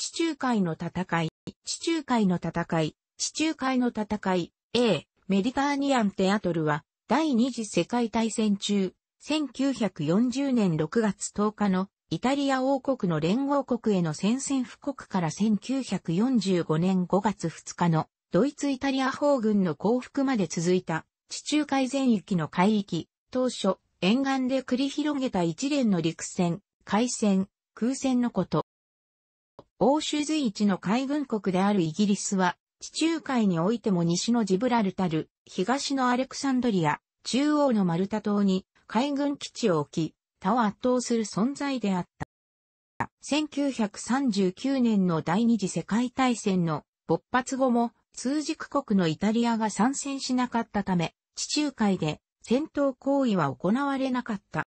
地中海の戦い、地中海の戦い、地中海の戦い、A、メディターニアンテアトルは、第二次世界大戦中、1940年6月10日のイタリア王国の連合国への宣戦布告から1945年5月2日のドイツイタリア方軍の降伏まで続いた地中海全域の海域、当初、沿岸で繰り広げた一連の陸戦、海戦、空戦のこと。欧州随一の海軍国であるイギリスは、地中海においても西のジブラルタル、東のアレクサンドリア、中央のマルタ島に海軍基地を置き、他を圧倒する存在であった。1939年の第二次世界大戦の勃発後も通軸国のイタリアが参戦しなかったため、地中海で戦闘行為は行われなかった。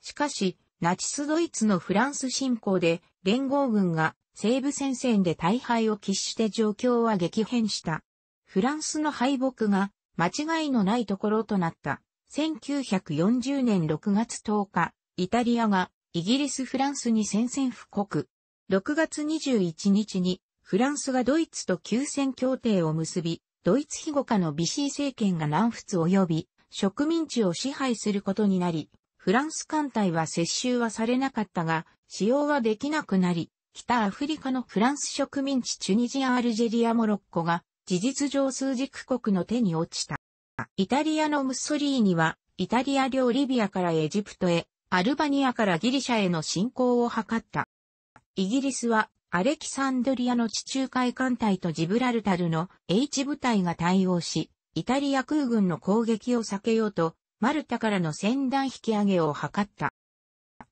しかし、ナチスドイツのフランス侵攻で連合軍が西部戦線で大敗を喫して状況は激変した。フランスの敗北が間違いのないところとなった。1940年6月10日、イタリアがイギリス・フランスに宣戦布告。6月21日にフランスがドイツと休戦協定を結び、ドイツ庇護下のビシー政権が南仏及び植民地を支配することになり、フランス艦隊は接収はされなかったが、使用はできなくなり、北アフリカのフランス植民地チュニジア・アルジェリア・モロッコが、事実上数軸国の手に落ちた。イタリアのムッソリーニは、イタリア領リビアからエジプトへ、アルバニアからギリシャへの侵攻を図った。イギリスは、アレキサンドリアの地中海艦隊とジブラルタルの H 部隊が対応し、イタリア空軍の攻撃を避けようと、マルタからの船団引き上げを図った。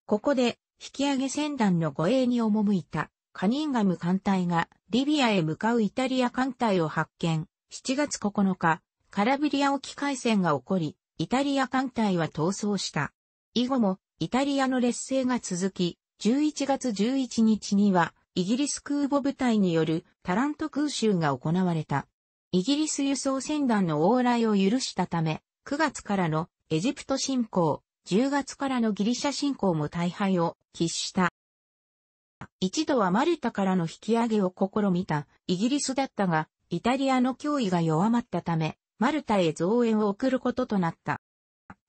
ここで、引き上げ船団の護衛に赴いた、カニンガム艦隊が、リビアへ向かうイタリア艦隊を発見。7月9日、カラビリア沖海戦が起こり、イタリア艦隊は逃走した。以後も、イタリアの劣勢が続き、11月11日には、イギリス空母部隊によるタラント空襲が行われた。イギリス輸送船団の往来を許したため、9月からのエジプト侵攻、10月からのギリシャ侵攻も大敗を喫した。一度はマルタからの引き上げを試みたイギリスだったが、イタリアの脅威が弱まったため、マルタへ増援を送ることとなった。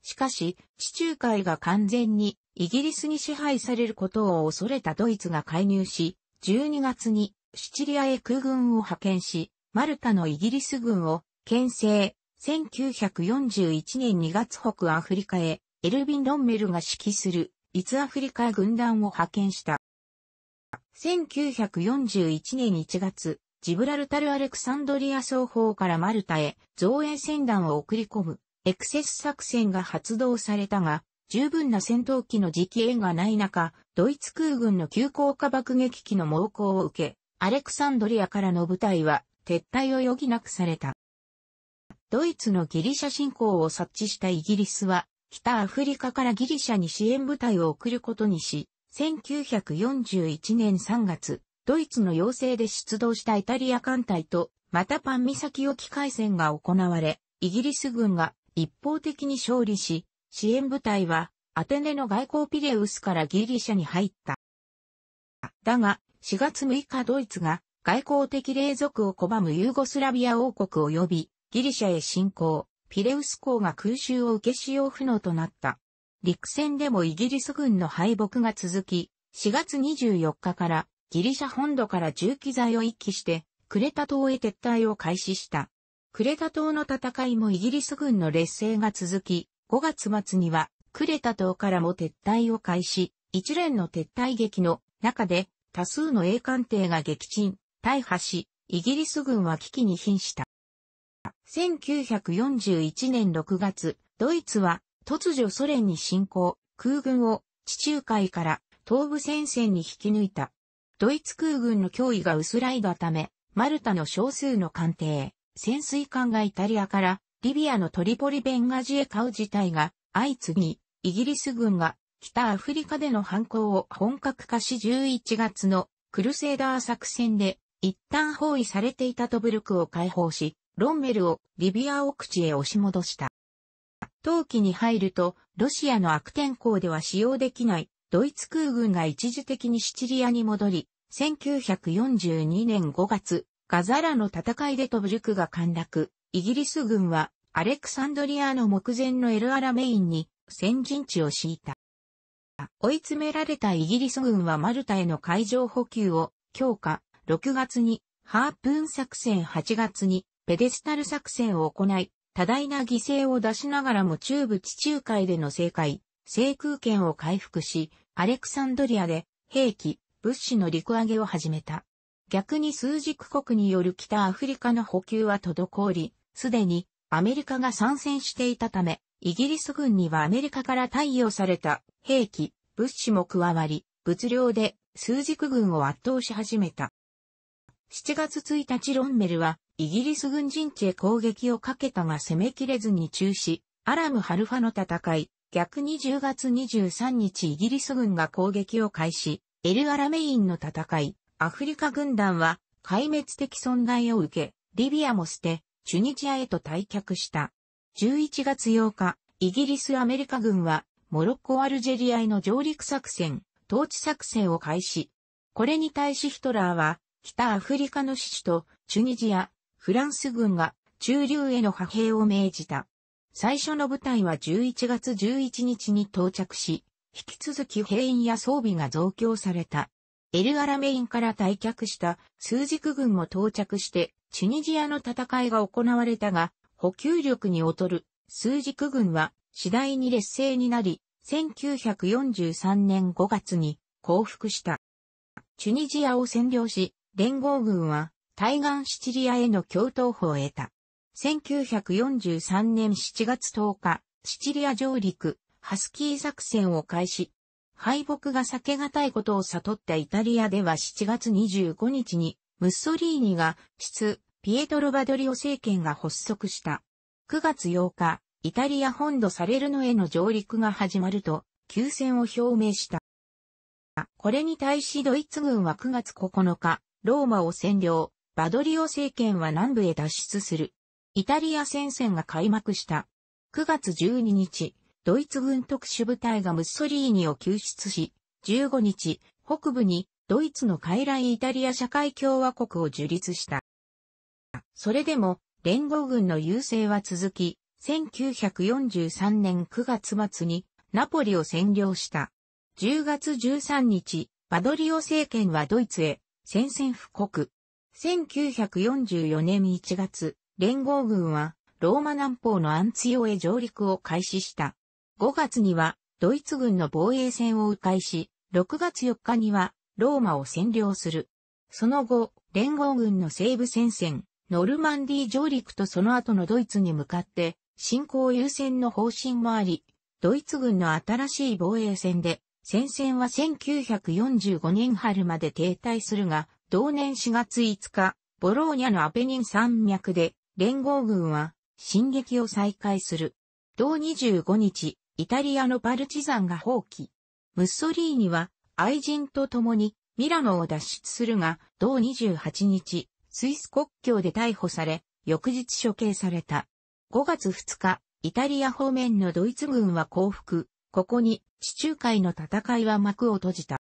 しかし、地中海が完全にイギリスに支配されることを恐れたドイツが介入し、12月にシチリアへ空軍を派遣し、マルタのイギリス軍を牽制、1941年2月北アフリカへ、エルヴィン・ロンメルが指揮する、イツアフリカ軍団を派遣した。1941年1月、ジブラルタル・アレクサンドリア双方からマルタへ、造営船団を送り込む、エクセス作戦が発動されたが、十分な戦闘機の時期縁がない中、ドイツ空軍の急降下爆撃機の猛攻を受け、アレクサンドリアからの部隊は撤退を余儀なくされた。ドイツのギリシャ侵攻を察知したイギリスは、北アフリカからギリシャに支援部隊を送ることにし、1941年3月、ドイツの要請で出動したイタリア艦隊と、またパン岬沖海戦が行われ、イギリス軍が一方的に勝利し、支援部隊はアテネの外交ピレウスからギリシャに入った。だが、4月6日ドイツが外交的隷属を拒むユーゴスラビア王国及びギリシャへ侵攻、ピレウス港が空襲を受け使用不能となった。陸戦でもイギリス軍の敗北が続き、4月24日からギリシャ本土から重機材を一気して、クレタ島へ撤退を開始した。クレタ島の戦いもイギリス軍の劣勢が続き、5月末にはクレタ島からも撤退を開始、一連の撤退劇の中で多数の英艦艇が撃沈、大破し、イギリス軍は危機に瀕した。1941年6月、ドイツは突如ソ連に侵攻、空軍を地中海から東部戦線に引き抜いた。ドイツ空軍の脅威が薄らいだため、マルタの少数の艦艇、潜水艦がイタリアからリビアのトリポリベンガジへ買う事態が相次ぎ、イギリス軍が北アフリカでの反抗を本格化し11月のクルセーダー作戦で一旦包囲されていたトブルクを解放し、ロンメルをリビア奥地へ押し戻した。冬季に入ると、ロシアの悪天候では使用できないドイツ空軍が一時的にシチリアに戻り、1942年5月、ガザラの戦いでトブルクが陥落、イギリス軍はアレクサンドリアの目前のエルアラメインに先陣地を敷いた。追い詰められたイギリス軍はマルタへの海上補給を強化、6月にハープーン作戦8月にペデスタル作戦を行い、多大な犠牲を出しながらも中部地中海での政界、制空権を回復し、アレクサンドリアで兵器、物資の陸揚げを始めた。逆に数軸国による北アフリカの補給は滞り、すでにアメリカが参戦していたため、イギリス軍にはアメリカから貸与された兵器、物資も加わり、物量で数軸軍を圧倒し始めた。7月1日ロンメルは、イギリス軍陣地へ攻撃をかけたが攻めきれずに中止、アラム・ハルファの戦い、逆に10月23日イギリス軍が攻撃を開始、エル・アラメインの戦い、アフリカ軍団は壊滅的損害を受け、リビアも捨て、チュニジアへと退却した。11月8日、イギリス・アメリカ軍は、モロッコ・アルジェリアへの上陸作戦、統治作戦を開始。これに対しヒトラーは、北アフリカの支持とチュニジア、フランス軍が中流への派兵を命じた。最初の部隊は11月11日に到着し、引き続き兵員や装備が増強された。エルアラメインから退却した数軸軍も到着して、チュニジアの戦いが行われたが、補給力に劣る数軸軍は次第に劣勢になり、1943年5月に降伏した。チュニジアを占領し、連合軍は対岸シチリアへの共闘法を得た。1943年7月10日、シチリア上陸、ハスキー作戦を開始。敗北が避けがたいことを悟ったイタリアでは7月25日に、ムッソリーニが、出、ピエトロ・バドリオ政権が発足した。9月8日、イタリア本土サレルノへの上陸が始まると、休戦を表明した。これに対しドイツ軍は9月9日、ローマを占領、バドリオ政権は南部へ脱出する。イタリア戦線が開幕した。9月12日、ドイツ軍特殊部隊がムッソリーニを救出し、15日、北部にドイツの傀儡イタリア社会共和国を樹立した。それでも、連合軍の優勢は続き、1943年9月末にナポリを占領した。10月13日、バドリオ政権はドイツへ宣戦布告。1944年1月、連合軍はローマ南方のアンツヨへ上陸を開始した。5月にはドイツ軍の防衛線を迂回し、6月4日にはローマを占領する。その後、連合軍の西部戦線、ノルマンディ上陸とその後のドイツに向かって、進行優先の方針もあり、ドイツ軍の新しい防衛戦で、戦線は1945年春まで停滞するが、同年4月5日、ボローニャのアペニン山脈で、連合軍は、進撃を再開する。同25日、イタリアのパルチザンが放棄。ムッソリーニは、愛人と共に、ミラノを脱出するが、同28日、スイス国境で逮捕され、翌日処刑された。5月2日、イタリア方面のドイツ軍は降伏、ここに地中海の戦いは幕を閉じた。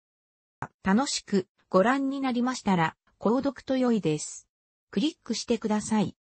楽しくご覧になりましたら、購読と良いです。クリックしてください。